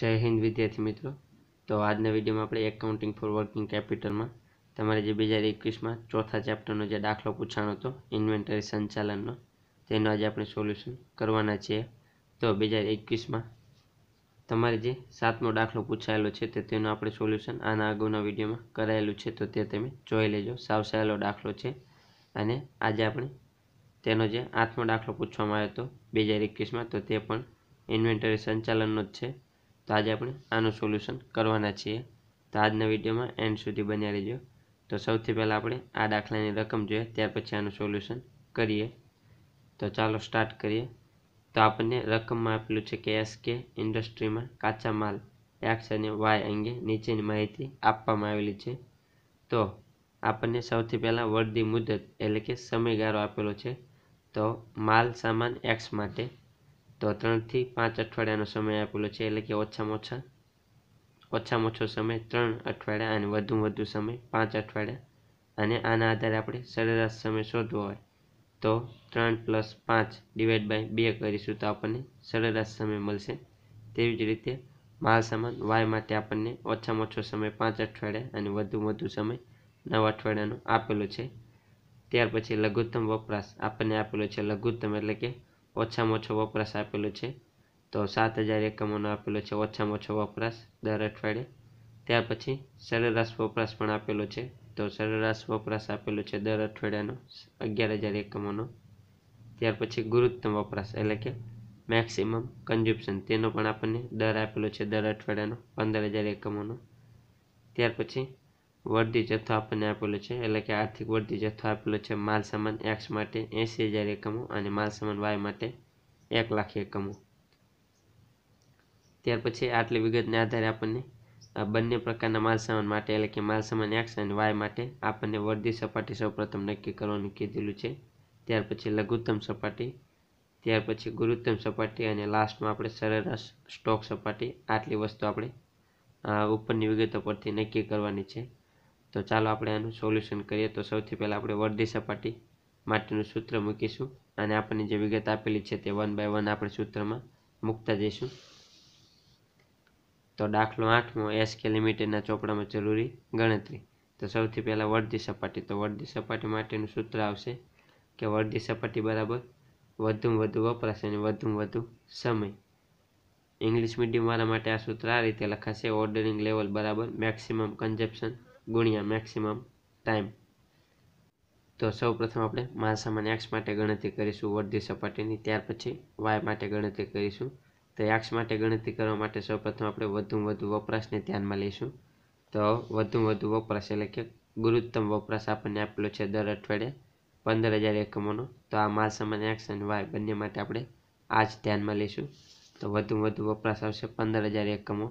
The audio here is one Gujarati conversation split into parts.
જય હિન્દ વિદ્યાર્થી મિત્રો તો આજના વિડીયોમાં આપણે એકાઉન્ટિંગ ફોર વર્કિંગ કેપિટલમાં તમારે જે બે હજાર એકવીસમાં ચોથા ચેપ્ટરનો જે દાખલો પૂછાણો હતો ઇન્વેન્ટરી સંચાલનનો તેનો આજે આપણે સોલ્યુશન કરવાના છીએ તો બે હજાર એકવીસમાં તમારે જે સાતમો દાખલો પૂછાયેલો છે તે તેનું આપણે સોલ્યુશન આના અગાઉના વિડીયોમાં કરાયેલું છે તો તે તમે જોઈ લેજો સાવ સહેલો દાખલો છે અને આજે આપણે તેનો જે આઠમો દાખલો પૂછવામાં આવ્યો હતો બે હજાર એકવીસમાં તો તે પણ ઇન્વેન્ટરી સંચાલનનો જ છે તો આજે આપણે આનું સોલ્યુશન કરવાના છીએ તો આજના વિડીયોમાં એન્ડ સુધી બન્યા રહેજો તો સૌથી પહેલાં આપણે આ દાખલાની રકમ જોઈએ ત્યાર પછી આનું સોલ્યુશન કરીએ તો ચાલો સ્ટાર્ટ કરીએ તો આપણને રકમમાં આપેલું છે કે એસકે ઇન્ડસ્ટ્રીમાં કાચા માલ એક્સ અને વાય અંગે નીચેની માહિતી આપવામાં આવેલી છે તો આપણને સૌથી પહેલાં વળદી મુદત એટલે કે સમયગાળો આપેલો છે તો માલ સામાન એક્સ માટે તો ત્રણથી પાંચ અઠવાડિયાનો સમય આપેલો છે એટલે કે ઓછામાં ઓછા ઓછામાં ઓછો સમય ત્રણ અઠવાડિયા અને વધુ વધુ સમય પાંચ અઠવાડિયા અને આના આધારે આપણે સરેરાશ સમય શોધવો હોય તો ત્રણ પ્લસ પાંચ ડિવાઈડ બાય બે કરીશું તો આપણને સરેરાશ સમય મળશે તેવી જ રીતે માલ સામાન વાય માટે આપણને ઓછામાં ઓછો સમય પાંચ અઠવાડિયા અને વધુ વધુ સમય નવ અઠવાડિયાનો આપેલો છે ત્યાર પછી લઘુત્તમ વપરાશ આપણને આપેલો છે લઘુત્તમ એટલે કે ઓછામાં ઓછો વપરાશ આપેલો છે તો સાત હજાર એકમોનો આપેલો છે ઓછામાં ઓછો વપરાશ દર અઠવાડિયે ત્યાર પછી સરેરાશ વપરાશ પણ આપેલો છે તો સરેરાશ વપરાશ આપેલો છે દર અઠવાડિયાનો અગિયાર હજાર એકમોનો ત્યાર પછી ગુરુત્તમ વપરાશ એટલે કે મેક્સિમમ કન્ઝ્યુપ્શન તેનો પણ આપણને દર આપેલો છે દર અઠવાડિયાનો પંદર હજાર એકમોનો ત્યાર પછી વર્દી જથ્થો આપણને આપેલો છે એટલે કે આર્થિક વર્દી જથ્થો આપેલો છે માલ સામાન એક્સ માટે એંસી હજાર એકમો અને માલ સામાન વાય માટે એક લાખ એકમો ત્યાર પછી આટલી વિગતને આધારે આપણને બંને પ્રકારના માલ સામાન માટે એટલે કે માલ સામાન એક્સ અને વાય માટે આપણને વર્દી સપાટી સૌપ્રથમ નક્કી કરવાનું કીધેલું છે ત્યાર પછી લઘુત્તમ સપાટી ત્યાર પછી ગુરુત્તમ સપાટી અને લાસ્ટમાં આપણે સરેરાશ સ્ટોક સપાટી આટલી વસ્તુ આપણે ઉપરની વિગતો પરથી નક્કી કરવાની છે તો ચાલો આપણે આનું સોલ્યુશન કરીએ તો સૌથી પહેલાં આપણે વર્ધી સપાટી માટેનું સૂત્ર મૂકીશું અને આપણને જે વિગત આપેલી છે તે વન બાય વન આપણે સૂત્રમાં મૂકતા જઈશું તો દાખલો આઠમો એસકે લિમિટેડના ચોપડામાં જરૂરી ગણતરી તો સૌથી પહેલાં વર્ધી સપાટી તો વર્ધી સપાટી માટેનું સૂત્ર આવશે કે વર્ધી સપાટી બરાબર વધુમાં વધુ વપરાશે અને વધુમાં વધુ સમય ઇંગ્લિશ મીડિયમવાળા માટે આ સૂત્ર આ રીતે લખાશે ઓર્ડરિંગ લેવલ બરાબર મેક્સિમમ કન્ઝપ્શન ગુણ્યા મેક્સિમમ ટાઈમ તો સૌ પ્રથમ આપણે મહાસામાન્ય એક્સ માટે ગણતરી કરીશું વર્ધી સપાટીની ત્યાર પછી વાય માટે ગણતરી કરીશું તો એક્સ માટે ગણતરી કરવા માટે સૌપ્રથમ આપણે વધુમાં વધુ વપરાશને ધ્યાનમાં લઈશું તો વધુ વધુ વપરાશ એટલે કે ગુરુત્તમ વપરાશ આપણને આપેલો છે દર અઠવાડિયે પંદર હજાર એકમોનો તો આ મહાસામાન્ય એક્સ અને વાય બંને માટે આપણે આ જ ધ્યાનમાં લઈશું તો વધુ વધુ વપરાશ આવશે પંદર હજાર એકમો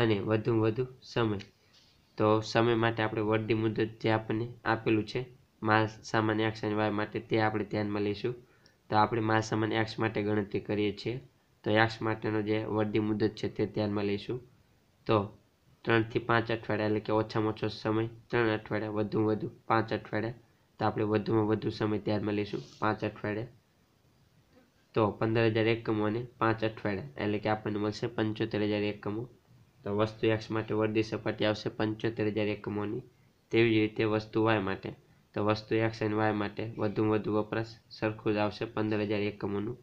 અને વધુમાં વધુ સમય તો સમય માટે આપણે વડની મુદત જે આપણને આપેલું છે માલ સામાન્ય એક્સ અને વાય માટે તે આપણે ધ્યાનમાં લઈશું તો આપણે માલ સામાન્ય એક્સ માટે ગણતરી કરીએ છીએ તો એક્સ માટેનો જે વડની મુદત છે તે ધ્યાનમાં લઈશું તો ત્રણથી પાંચ અઠવાડિયા એટલે કે ઓછામાં ઓછો સમય ત્રણ અઠવાડિયા વધુમાં વધુ પાંચ અઠવાડિયા તો આપણે વધુમાં વધુ સમય ધ્યાનમાં લઈશું પાંચ અઠવાડિયા તો પંદર હજાર એકમો અને પાંચ અઠવાડિયા એટલે કે આપણને મળશે પંચોતેર હજાર એકમો તો વસ્તુ એક્સ માટે વર્દી સપાટી આવશે પંચોતેર હજાર એકમોની તેવી જ રીતે વસ્તુ વાય માટે તો વસ્તુ એક્સ અને વાય માટે વધુમાં વધુ વપરાશ સરખું જ આવશે પંદર હજાર એકમોનું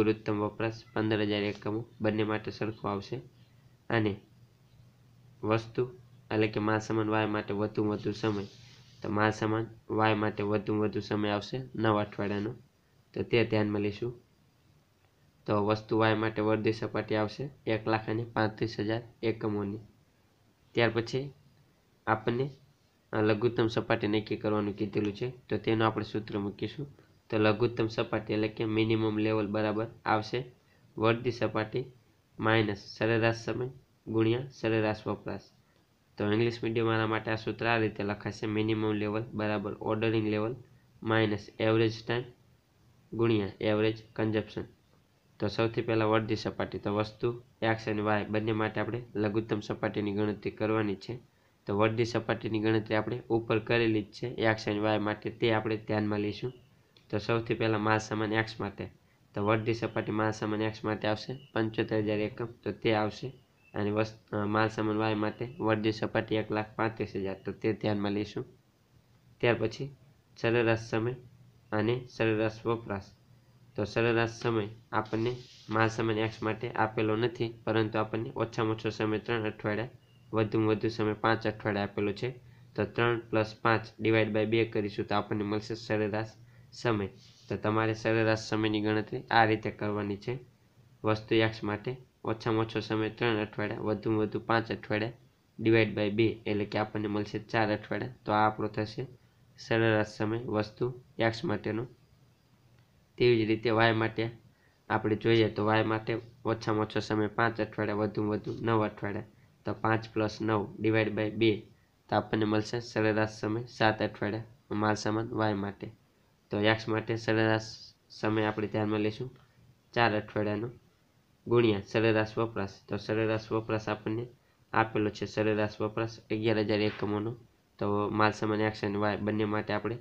ગુરુત્તમ વપરાશ પંદર હજાર એકમો બંને માટે સરખું આવશે અને વસ્તુ એટલે કે મા સમાન વાય માટે વધુમાં વધુ સમય તો મા સમાન વાય માટે વધુમાં વધુ સમય આવશે નવ અઠવાડિયાનો તો તે ધ્યાનમાં લઈશું તો વસ્તુ વાય માટે વર્ધી સપાટી આવશે એક લાખ અને પાંત્રીસ હજાર એકમોની ત્યાર પછી આપણને લઘુત્તમ સપાટી નક્કી કરવાનું કીધેલું છે તો તેનું આપણે સૂત્ર મૂકીશું તો લઘુત્તમ સપાટી એટલે કે મિનિમમ લેવલ બરાબર આવશે વર્ધી સપાટી માઇનસ સરેરાશ સમય ગુણ્યા સરેરાશ વપરાશ તો ઇંગ્લિશ મીડિયમવાળા માટે આ સૂત્ર આ રીતે લખાશે મિનિમમ લેવલ બરાબર ordering level minus average time ગુણ્યા એવરેજ કન્ઝપ્શન તો સૌથી પહેલાં વર્ધી સપાટી તો વસ્તુ એક્સ અને વાય બંને માટે આપણે લઘુત્તમ સપાટીની ગણતરી કરવાની છે તો વર્ધી સપાટીની ગણતરી આપણે ઉપર કરેલી જ છે એક્સ અને વાય માટે તે આપણે ધ્યાનમાં લઈશું તો સૌથી પહેલાં માસ સમાન એક્સ માટે તો વર્ધી સપાટી માસ સમાન એક્સ માટે આવશે પંચોતેર હજાર એકમ તો તે આવશે અને વસ્તુ માલ સામાન વાય માટે વર્ધી સપાટી એક લાખ પાંત્રીસ હજાર તો તે ધ્યાનમાં લઈશું ત્યાર પછી સરેરાશ સમય અને સરેરાશ વપરાશ તો સરેરાશ સમય આપણને મહાસામાન્ય એક્સ માટે આપેલો નથી પરંતુ આપણને ઓછામાં ઓછો સમય ત્રણ અઠવાડિયા વધુમાં વધુ સમય પાંચ અઠવાડિયા આપેલો છે તો ત્રણ પ્લસ પાંચ ડિવાઈડ બાય બે કરીશું તો આપણને મળશે સરેરાશ સમય તો તમારે સરેરાશ સમયની ગણતરી આ રીતે કરવાની છે વસ્તુ એક્સ માટે ઓછામાં ઓછો સમય ત્રણ અઠવાડિયા વધુમાં વધુ પાંચ અઠવાડિયા ડિવાઈડ બાય બે એટલે કે આપણને મળશે ચાર અઠવાડિયા તો આ આપણો થશે સરેરાશ સમય વસ્તુ એક્સ માટેનો તેવી જ રીતે વાય માટે આપણે જોઈએ તો વાય માટે ઓછામાં ઓછો સમય પાંચ અઠવાડિયા વધુ વધુ નવ અઠવાડિયા તો પાંચ પ્લસ નવ ડિવાઈડ બાય બે તો આપણને મળશે સરેરાશ સમય સાત અઠવાડિયા માલ સામાન વાય માટે તો યક્ષ માટે સરેરાશ સમય આપણે ધ્યાનમાં લઈશું ચાર અઠવાડિયાનો ગુણ્યા સરેરાશ વપરાશ તો સરેરાશ વપરાશ આપણને આપેલો છે સરેરાશ વપરાશ અગિયાર હજાર એકમોનો તો માલ સામાન યક્ષ અને વાય બંને માટે આપણે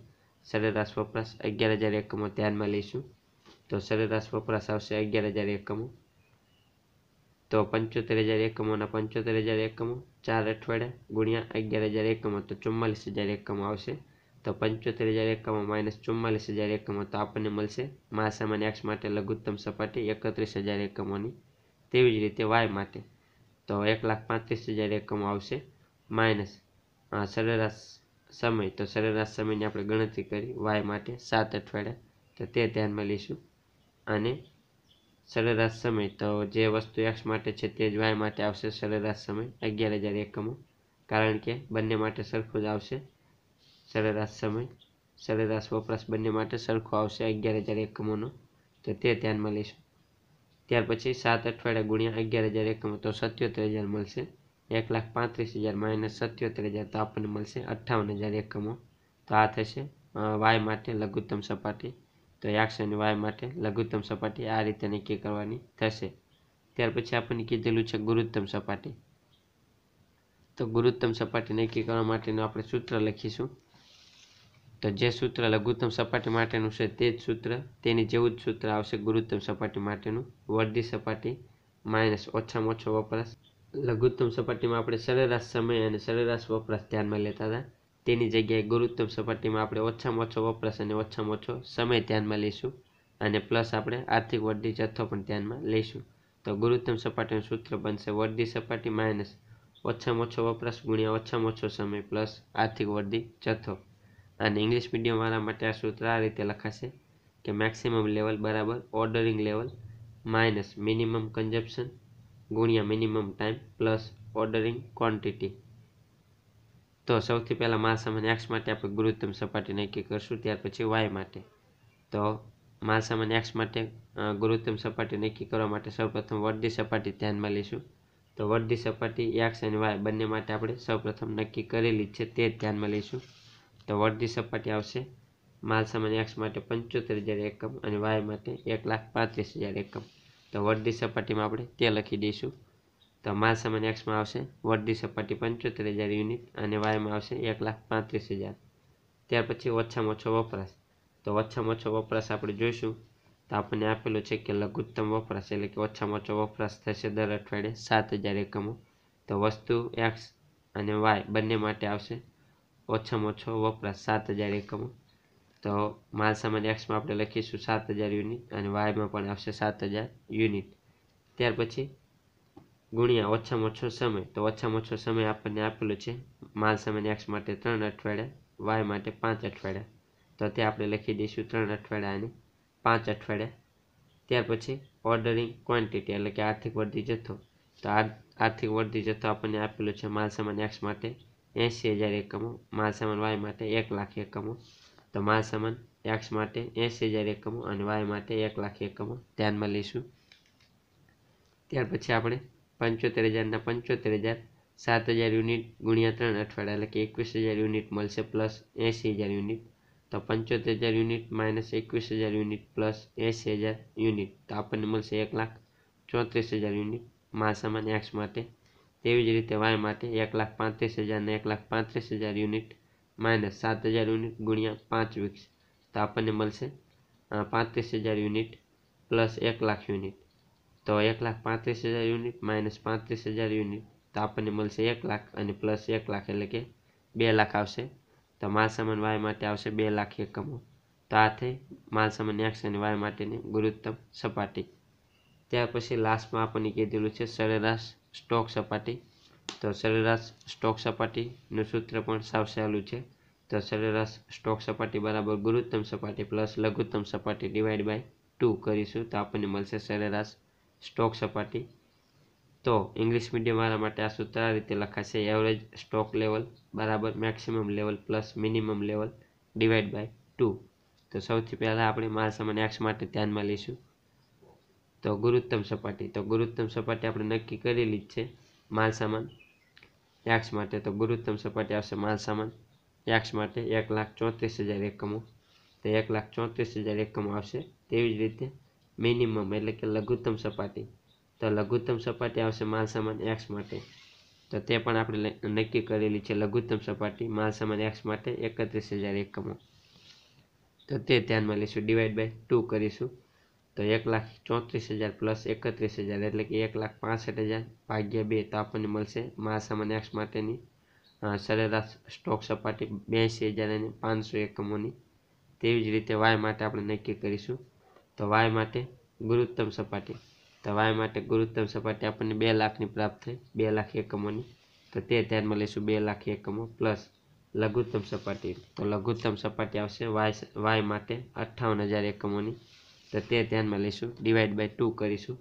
સરેરાશ વપરાશ અગિયાર હજાર એકમો ધ્યાનમાં લઈશું તો સરેરાશ વપરાશ આવશે અગિયાર હજાર એકમો તો પંચોતેર હજાર એકમોના પંચોતેર હજાર એકમો ચાર અઠવાડિયા ગુણ્યા અગિયાર હજાર એકમો તો ચુમ્માલીસ હજાર એકમો આવશે તો પંચોતેર હજાર એકમો માઇનસ ચુમ્માલીસ હજાર એકમો તો આપણને મળશે મહાસામાન્ય એક્સ માટે લઘુત્તમ સપાટી એકત્રીસ હજાર એકમોની તેવી જ રીતે વાય માટે તો એક લાખ પાંત્રીસ હજાર એકમો આવશે માઇનસ સરેરાશ સમય તો સરેરાશ સમયની આપણે ગણતરી કરી વાય માટે સાત અઠવાડિયા તો તે ધ્યાનમાં લઈશું અને સરેરાશ સમય તો જે વસ્તુ એક્સ માટે છે તે જ વાય માટે આવશે સરેરાશ સમય અગિયાર હજાર એકમો કારણ કે બંને માટે સરખો જ આવશે સરેરાશ સમય સરેરાશ વપરાશ બંને માટે સરખો આવશે અગિયાર હજાર એકમોનો તો તે ધ્યાનમાં લઈશું ત્યાર પછી સાત અઠવાડિયા ગુણ્યા અગિયાર હજાર એકમો તો સત્યોતેર હજાર મળશે એક લાખ પાંત્રીસ હજાર માઇનસ સત્યોતેર હજાર તો આપણને મળશે અઠ્ઠાવન હજાર એકમો તો આ થશે વાય માટે લઘુત્તમ સપાટી તો એક્સ વાય માટે લઘુત્તમ સપાટી આ રીતે નક્કી કરવાની થશે ત્યાર પછી આપણને કીધેલું છે ગુરુત્તમ સપાટી તો ગુરુત્તમ સપાટી નક્કી કરવા માટેનું આપણે સૂત્ર લખીશું તો જે સૂત્ર લઘુત્તમ સપાટી માટેનું છે તે જ સૂત્ર તેની જેવું જ સૂત્ર આવશે ગુરુત્તમ સપાટી માટેનું વર્ધી સપાટી માઇનસ ઓછામાં ઓછો વપરાશ લઘુત્તમ સપાટીમાં આપણે સરેરાશ સમય અને સરેરાશ વપરાશ ધ્યાનમાં લેતા હતા તેની જગ્યાએ ગુરુત્તમ સપાટીમાં આપણે ઓછામાં ઓછો વપરાશ અને ઓછામાં ઓછો સમય ધ્યાનમાં લઈશું અને પ્લસ આપણે આર્થિક વડની જથ્થો પણ ધ્યાનમાં લઈશું તો ગુરુત્તમ સપાટીનું સૂત્ર બનશે વડની સપાટી માઇનસ ઓછામાં ઓછો વપરાશ ગુણ્યા ઓછામાં ઓછો સમય પ્લસ આર્થિક વડની જથ્થો અને ઇંગ્લિશ મીડિયમવાળા માટે આ સૂત્ર આ રીતે લખાશે કે મેક્સિમમ લેવલ બરાબર ordering level minus minimum consumption ગુણ્યા minimum time plus ordering quantity તો સૌથી પહેલાં માલસામાન એક્સ માટે આપણે ગુરુત્તમ સપાટી નક્કી કરશું ત્યાર પછી વાય માટે તો માલસામાન એક્સ માટે ગુરુત્તમ સપાટી નક્કી કરવા માટે સૌપ્રથમ વર્દી સપાટી ધ્યાનમાં લઈશું તો વર્ધી સપાટી એક્સ અને વાય બંને માટે આપણે સૌપ્રથમ નક્કી કરેલી છે તે ધ્યાનમાં લઈશું તો વર્ધી સપાટી આવશે માલ સામાન એક્સ માટે પંચોતેર હજાર એકમ અને વાય માટે એક લાખ પાંત્રીસ હજાર એકમ તો વર્ધી સપાટીમાં આપણે તે લખી દઈશું તો માસ સમાન એક્સમાં આવશે વર્ધી સપાટી પંચોતેર હજાર યુનિટ અને વાયમાં આવશે એક લાખ પાંત્રીસ હજાર ત્યાર પછી ઓછામાં ઓછો વપરાશ તો ઓછામાં ઓછો વપરાશ આપણે જોઈશું તો આપણને આપેલું છે કે લઘુત્તમ વપરાશ એટલે કે ઓછામાં ઓછો વપરાશ થશે દર અઠવાડિયે સાત હજાર એકમો તો વસ્તુ એક્સ અને વાય બંને માટે આવશે ઓછામાં ઓછો વપરાશ સાત હજાર એકમો તો માલ સામાન એક્સમાં આપણે લખીશું સાત હજાર યુનિટ અને વાયમાં પણ આવશે સાત હજાર યુનિટ ત્યાર પછી ગુણ્યા ઓછામાં ઓછો સમય તો ઓછામાં ઓછો સમય આપણને આપેલો છે માલ સામાન એક્સ માટે ત્રણ અઠવાડિયા વાય માટે પાંચ અઠવાડિયા તો તે આપણે લખી દઈશું ત્રણ અઠવાડિયા અને પાંચ અઠવાડિયા ત્યાર પછી ઓર્ડરિંગ ક્વોન્ટિટી એટલે કે આર્થિક વૃદ્ધિ જથ્થો તો આર્થિક વૃદ્ધિ જથ્થો આપણને આપેલો છે માલ સામાન એક્સ માટે એંસી હજાર એકમો માલ સામાન વાય માટે એક લાખ એકમો તમારા સમાન એક્સ માટે એંસી હજાર એકમો અને વાય માટે એક લાખ એકમો ધ્યાનમાં લઈશું ત્યાર પછી આપણે પંચોતેર હજારના પંચોતેર હજાર સાત હજાર યુનિટ ગુણ્યા ત્રણ અઠવાડિયા એટલે કે એકવીસ હજાર યુનિટ મળશે પ્લસ એંસી હજાર યુનિટ તો પંચોતેર હજાર યુનિટ માઇનસ એકવીસ હજાર યુનિટ પ્લસ એંસી હજાર યુનિટ તો આપણને મળશે એક લાખ ચોત્રીસ હજાર યુનિટ સમાન એક્સ માટે તેવી જ રીતે વાય માટે એક લાખ પાંત્રીસ હજાર ને એક લાખ પાંત્રીસ હજાર યુનિટ માઇનસ સાત હજાર યુનિટ ગુણ્યા પાંચ વીક્સ તો આપણને મળશે પાંત્રીસ હજાર યુનિટ પ્લસ એક લાખ યુનિટ તો એક લાખ પાંત્રીસ હજાર યુનિટ માઇનસ પાંત્રીસ હજાર યુનિટ તો આપણને મળશે એક લાખ અને પ્લસ એક લાખ એટલે કે બે લાખ આવશે તો માલ વાય માટે આવશે બે લાખ એકમો તો આ થઈ માલ સામાન એક્સ અને વાય માટેની ગુરુત્તમ સપાટી ત્યાર પછી લાસ્ટમાં આપણને કીધેલું છે સરેરાશ સ્ટોક સપાટી તો સરેરાશ સ્ટોક સપાટીનું સૂત્ર પણ સાવ સહેલું છે તો સરેરાશ સ્ટોક સપાટી બરાબર ગુરુત્તમ સપાટી પ્લસ લઘુત્તમ સપાટી ડિવાઈડ બાય ટુ કરીશું તો આપણને મળશે સરેરાશ સ્ટોક સપાટી તો ઇંગ્લિશ મીડિયમવાળા માટે આ સૂત્ર આ રીતે લખાશે એવરેજ સ્ટોક લેવલ બરાબર maximum level plus minimum level divide by two તો સૌથી પહેલાં આપણે મારા અને એક્સ માટે ધ્યાનમાં લઈશું તો ગુરુત્તમ સપાટી તો ગુરુત્તમ સપાટી આપણે નક્કી કરેલી જ છે માલ સામાન યાક્ષ માટે તો ગુરુત્તમ સપાટી આવશે માલસામાન યાક્ષ માટે એક લાખ ચોત્રીસ હજાર એકમો તો એક લાખ ચોત્રીસ હજાર એકમો આવશે તેવી જ રીતે મિનિમમ એટલે કે લઘુત્તમ સપાટી તો લઘુત્તમ સપાટી આવશે માલસામાન એક્સ માટે તો તે પણ આપણે નક્કી કરેલી છે લઘુત્તમ સપાટી માલસામાન એક્સ માટે એકત્રીસ હજાર એકમો તો તે ધ્યાનમાં લઈશું ડિવાઈડ બાય ટુ કરીશું તો એક લાખ ચોત્રીસ હજાર પ્લસ એકત્રીસ હજાર એટલે કે એક લાખ પાસઠ હજાર ભાગ્યા બે તો આપણને મળશે મહાસામાન્ય એક્સ માટેની સરેરાશ સ્ટોક સપાટી બ્યાસી હજાર અને પાંચસો એકમોની તેવી જ રીતે વાય માટે આપણે નક્કી કરીશું તો વાય માટે ગુરુત્તમ સપાટી તો વાય માટે ગુરુત્તમ સપાટી આપણને બે લાખની પ્રાપ્ત થઈ બે લાખ એકમોની તો તે ધ્યાનમાં લઈશું બે લાખ એકમો પ્લસ લઘુત્તમ સપાટી તો લઘુત્તમ સપાટી આવશે વાય વાય માટે અઠ્ઠાવન હજાર એકમોની તો તે ધ્યાનમાં લઈશું ડિવાઈડ બાય ટુ કરીશું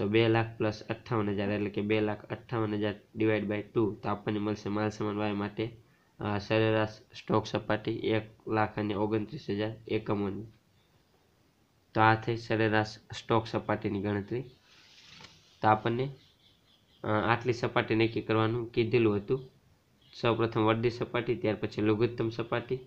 તો બે લાખ પ્લસ અઠ્ઠાવન હજાર એટલે કે બે લાખ અઠ્ઠાવન હજાર ડિવાઈડ બાય ટુ તો આપણને મળશે માલ સામાન વાય માટે સરેરાશ સ્ટોક સપાટી એક લાખ અને ઓગણત્રીસ હજાર એકમોની તો આ થઈ સરેરાશ સ્ટોક સપાટીની ગણતરી તો આપણને આટલી સપાટી નક્કી કરવાનું કીધેલું હતું સૌપ્રથમ વડલી સપાટી ત્યાર પછી લઘુત્તમ સપાટી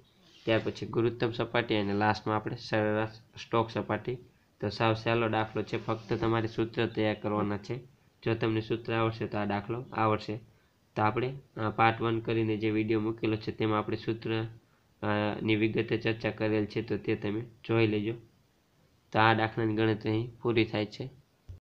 ત્યાર પછી ગુરુત્તમ સપાટી અને લાસ્ટમાં આપણે સરેરાશ સ્ટોક સપાટી તો સાવ સહેલો દાખલો છે ફક્ત તમારે સૂત્ર તૈયાર કરવાના છે જો તમને સૂત્ર આવડશે તો આ દાખલો આવડશે તો આપણે પાર્ટ વન કરીને જે વિડીયો મૂકેલો છે તેમાં આપણે સૂત્ર ની વિગતે ચર્ચા કરેલ છે તો તે તમે જોઈ લેજો તો આ દાખલાની ગણતરી અહીં પૂરી થાય છે